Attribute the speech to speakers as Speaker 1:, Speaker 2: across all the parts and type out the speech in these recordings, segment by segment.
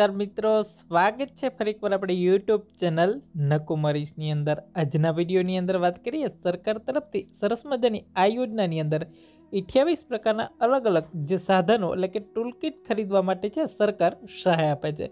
Speaker 1: નમસ્કાર મિત્રો સ્વાગત છે ફરી એકવાર આપણે યુટ્યુબ ચેનલ નકુમરીશની અંદર આજના વિડીયોની અંદર વાત કરીએ સરકાર તરફથી સરસ મજાની આ યોજનાની અંદર અઠ્યાવીસ પ્રકારના અલગ અલગ જે સાધનો એટલે કે ટૂલકીટ ખરીદવા માટે છે સરકાર સહાય આપે છે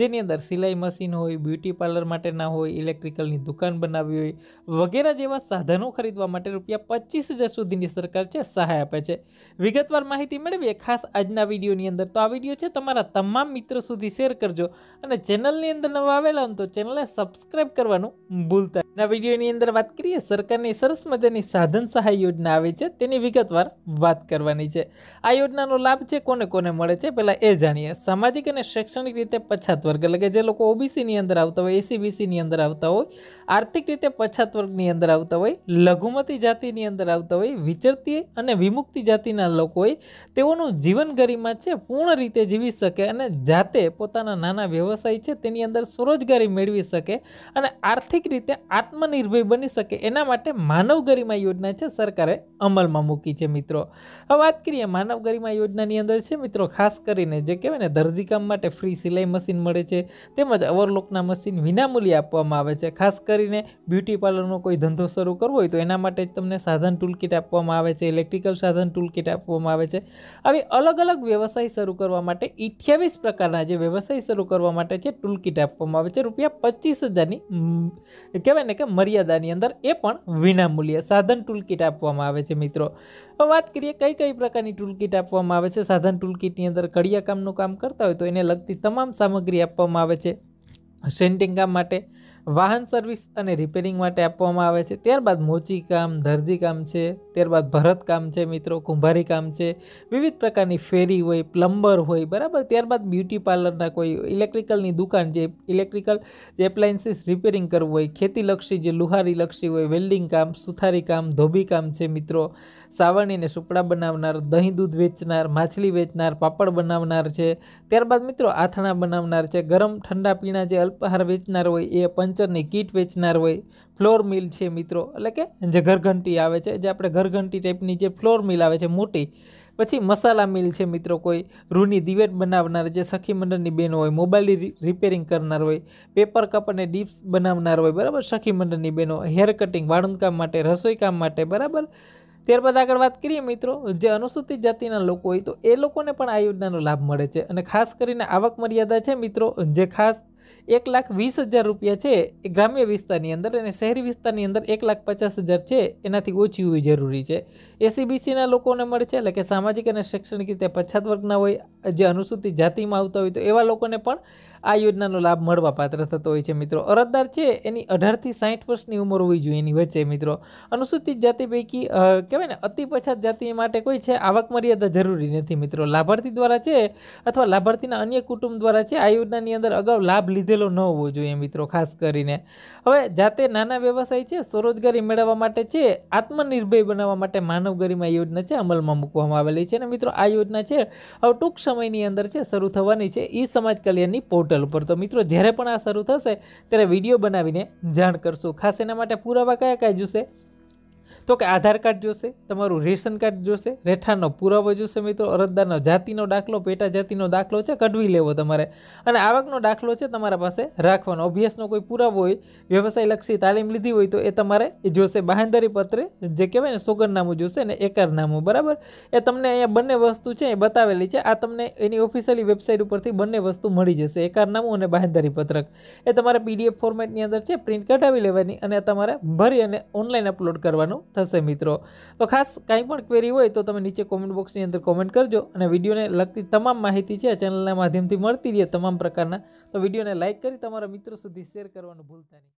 Speaker 1: જેની અંદર સિલાઈ મશીન હોય બ્યુટી પાર્લર માટેના હોય ઇલેક્ટ્રિકલની દુકાન બનાવવી હોય વગેરે જેવા સાધનો ખરીદવા માટે રૂપિયા પચીસ હજાર સુધીની સરકાર છે સહાય આપે છે વિગતવાર માહિતી મેળવીએ ખાસ આજના વિડીયોની અંદર તો આ વિડીયો છે તમારા તમામ મિત્રો સુધી શેર કરજો અને ચેનલની અંદર નવા આવેલા હોય તો ચેનલને સબસ્ક્રાઈબ કરવાનું ભૂલતા ના વિડીયોની અંદર વાત કરીએ સરકારની સરસ મજાની સાધન સહાય યોજના આવે છે તેની વિગતવાર વાત કરવાની છે આ યોજનાનો લાભ છે કોને કોને મળે છે પહેલાં એ જાણીએ સામાજિક અને શૈક્ષણિક રીતે પછાત જાત વર્ગ એટલે કે જે લોકો ઓબીસીની અંદર આવતા હોય એસીબીસીની અંદર આવતા હોય આર્થિક રીતે પછાત વર્ગની અંદર આવતા હોય લઘુમતી જાતિની અંદર આવતા હોય વિચરતી અને વિમુક્તિ જાતિના લોકો હોય તેઓનું જીવન ગરિમા છે પૂર્ણ રીતે જીવી શકે અને જાતે પોતાના નાના વ્યવસાય છે તેની અંદર સ્વરોજગારી મેળવી શકે અને આર્થિક રીતે આત્મનિર્ભર બની શકે એના માટે માનવ ગરિમા યોજના છે સરકારે અમલમાં મૂકી છે મિત્રો હવે વાત કરીએ માનવ ગરિમા યોજનાની અંદર છે મિત્રો ખાસ કરીને જે કહેવાય ને કામ માટે ફ્રી સિલાઈ મશીન મળે છે તેમજ અવરલોકના મશીન વિનામૂલ્યે આપવામાં આવે છે ખાસ કરી કરીને બ્યુટી પાર્લરનો કોઈ ધંધો શરૂ કરવો હોય તો એના માટે જ તમને સાધન ટૂલકીટ આપવામાં આવે છે ઇલેક્ટ્રિકલ સાધન ટૂલકીટ આપવામાં આવે છે આવી અલગ અલગ વ્યવસાય શરૂ કરવા માટે અઠ્યાવીસ પ્રકારના જે વ્યવસાય શરૂ કરવા માટે છે ટૂલકીટ આપવામાં આવે છે રૂપિયા પચીસ હજારની કહેવાય ને કે મર્યાદાની અંદર એ પણ વિનામૂલ્ય સાધન ટૂલકીટ આપવામાં આવે છે મિત્રો વાત કરીએ કઈ કઈ પ્રકારની ટૂલકીટ આપવામાં આવે છે સાધન ટૂલકીટની અંદર કડિયા કામનું કામ કરતા હોય તો એને લગતી તમામ સામગ્રી આપવામાં આવે છે સેન્ટિંગ કામ માટે વાહન સર્વિસ અને રિપેરિંગ માટે આપવામાં આવે છે ત્યારબાદ મોચી કામ મોચીકામ કામ છે ત્યારબાદ ભરતકામ છે મિત્રો કુંભારી કામ છે વિવિધ પ્રકારની ફેરી હોય પ્લમ્બર હોય બરાબર ત્યારબાદ બ્યુટી પાર્લરના કોઈ ઇલેક્ટ્રિકલની દુકાન જે ઇલેક્ટ્રિકલ જે એપ્લાયન્સીસ રિપેરિંગ કરવું હોય ખેતીલક્ષી જે લુહારીલક્ષી હોય વેલ્ડિંગ કામ સુથારી કામ ધોબી કામ છે મિત્રો સાવરણીને સુપડા બનાવનાર દહીં દૂધ વેચનાર માછલી વેચનાર પાપડ બનાવનાર છે ત્યારબાદ મિત્રો આથણા બનાવનાર છે ગરમ ઠંડા પીણા જે અલ્પહાર વેચનાર હોય એ પંચરની કીટ વેચનાર હોય ફ્લોર મિલ છે મિત્રો એટલે કે જે ઘરઘંટી આવે છે જે આપણે ઘરઘંટી ટાઈપની જે ફ્લોર મિલ આવે છે મોટી પછી મસાલા મિલ છે મિત્રો કોઈ રૂની દિવેટ બનાવનાર જે સખી મંડળની બહેનો હોય મોબાઈલની રિપેરિંગ કરનાર હોય પેપર કપ અને ડીપ્સ બનાવનાર હોય બરાબર સખી મંડળની બહેનો હેર કટિંગ વાળંદકામ માટે રસોઈ કામ માટે બરાબર ત્યારબાદ આગળ વાત કરીએ મિત્રો જે અનુસૂચિત જાતિના લોકો હોય તો એ લોકોને પણ આ યોજનાનો લાભ મળે છે અને ખાસ કરીને આવક મર્યાદા છે મિત્રો જે ખાસ એક લાખ વીસ હજાર રૂપિયા છે એ ગ્રામ્ય વિસ્તારની અંદર અને શહેરી વિસ્તારની અંદર એક લાખ પચાસ હજાર છે એનાથી ઓછી હોવી જરૂરી છે એસીબીસીના લોકોને મળે છે એટલે કે સામાજિક અને શૈક્ષણિક રીતે પછાત વર્ગના હોય જે અનુસૂચિત જાતિમાં આવતા હોય તો એવા લોકોને પણ આ યોજનાનો લાભ મળવા પાત્ર થતો હોય છે મિત્રો અરજદાર છે એની અઢારથી સાઠ વર્ષની ઉંમર હોવી જોઈએ એની વચ્ચે મિત્રો અનુસૂચિત જાતિ પૈકી કહેવાય ને અતિ પછાત જાતિ માટે કોઈ છે આવક મર્યાદા જરૂરી નથી મિત્રો લાભાર્થી દ્વારા છે અથવા લાભાર્થીના અન્ય કુટુંબ દ્વારા છે આ યોજનાની અંદર અગાઉ લાભ લીધેલો ન હોવો જોઈએ મિત્રો ખાસ કરીને હવે જાતે નાના વ્યવસાય છે સ્વરોજગારી મેળવવા માટે છે આત્મનિર્ભય બનાવવા માટે માનવ ગરિમા યોજના છે અમલમાં મૂકવામાં આવેલી છે અને મિત્રો આ યોજના છે હવે ટૂંક સમયની અંદર છે શરૂ થવાની છે ઈ સમાજ કલ્યાણની પોર્ટલ પોર્ટલ ઉપર તો મિત્રો જ્યારે પણ આ શરૂ થશે ત્યારે વિડીયો બનાવીને જાણ કરશું ખાસ એના માટે પુરાવા કયા કયા જોશે તો કે આધાર કાર્ડ જોશે તમારું રેશન કાર્ડ જોશે રહેઠાણનો પુરાવો જોશે મિત્રો અરજદારનો જાતિનો દાખલો પેટા જાતિનો દાખલો છે કઢવી લેવો તમારે અને આવકનો દાખલો છે તમારા પાસે રાખવાનો અભ્યાસનો કોઈ પુરાવો હોય વ્યવસાયલક્ષી તાલીમ લીધી હોય તો એ તમારે એ જોશે બાહેંધરી પત્રે જે કહેવાય ને સોગંદનામું જોશે ને એકરનામું બરાબર એ તમને અહીંયા બંને વસ્તુ છે એ બતાવેલી છે આ તમને એની ઓફિશિયલી વેબસાઇટ ઉપરથી બંને વસ્તુ મળી જશે એકારનામું અને બાહેંધરી પત્રક એ તમારે પીડીએફ ફોર્મેટની અંદર છે પ્રિન્ટ કઢાવી લેવાની અને તમારે ભરી અને ઓનલાઈન અપલોડ કરવાનું થશે મિત્રો તો ખાસ કાંઈ પણ ક્વેરી હોય તો તમે નીચે કોમેન્ટ બોક્સની અંદર કોમેન્ટ કરજો અને વિડીયોને લગતી તમામ માહિતી છે ચેનલના માધ્યમથી મળતી રહે તમામ પ્રકારના તો વિડીયોને લાઇક કરી તમારા મિત્રો સુધી શેર કરવાનું ભૂલતા નહીં